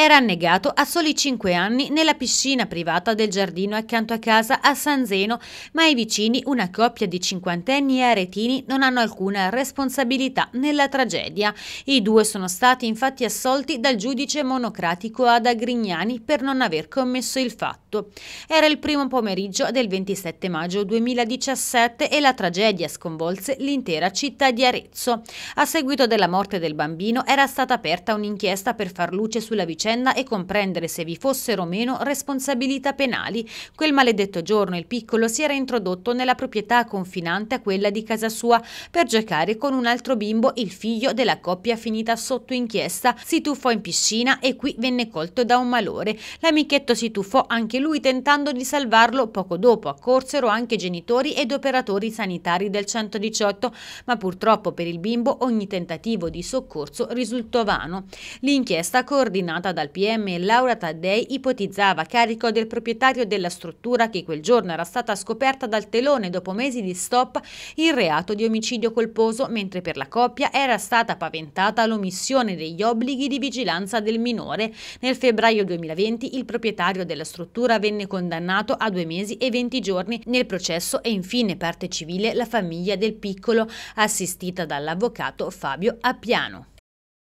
era annegato a soli 5 anni nella piscina privata del giardino accanto a casa a San Zeno, ma i vicini, una coppia di cinquantenni e aretini, non hanno alcuna responsabilità nella tragedia. I due sono stati infatti assolti dal giudice monocratico Ada Grignani per non aver commesso il fatto fatto. Era il primo pomeriggio del 27 maggio 2017 e la tragedia sconvolse l'intera città di Arezzo. A seguito della morte del bambino era stata aperta un'inchiesta per far luce sulla vicenda e comprendere se vi fossero o meno responsabilità penali. Quel maledetto giorno il piccolo si era introdotto nella proprietà confinante a quella di casa sua per giocare con un altro bimbo, il figlio della coppia finita sotto inchiesta. Si tuffò in piscina e qui venne colto da un malore. L'amichetto si tuffò anche anche lui tentando di salvarlo poco dopo. Accorsero anche genitori ed operatori sanitari del 118, ma purtroppo per il bimbo ogni tentativo di soccorso risultò vano. L'inchiesta coordinata dal PM Laura Taddei ipotizzava carico del proprietario della struttura che quel giorno era stata scoperta dal telone dopo mesi di stop il reato di omicidio colposo, mentre per la coppia era stata paventata l'omissione degli obblighi di vigilanza del minore. Nel febbraio 2020 il proprietario della struttura addirittura venne condannato a due mesi e venti giorni nel processo e infine parte civile la famiglia del piccolo assistita dall'avvocato Fabio Appiano.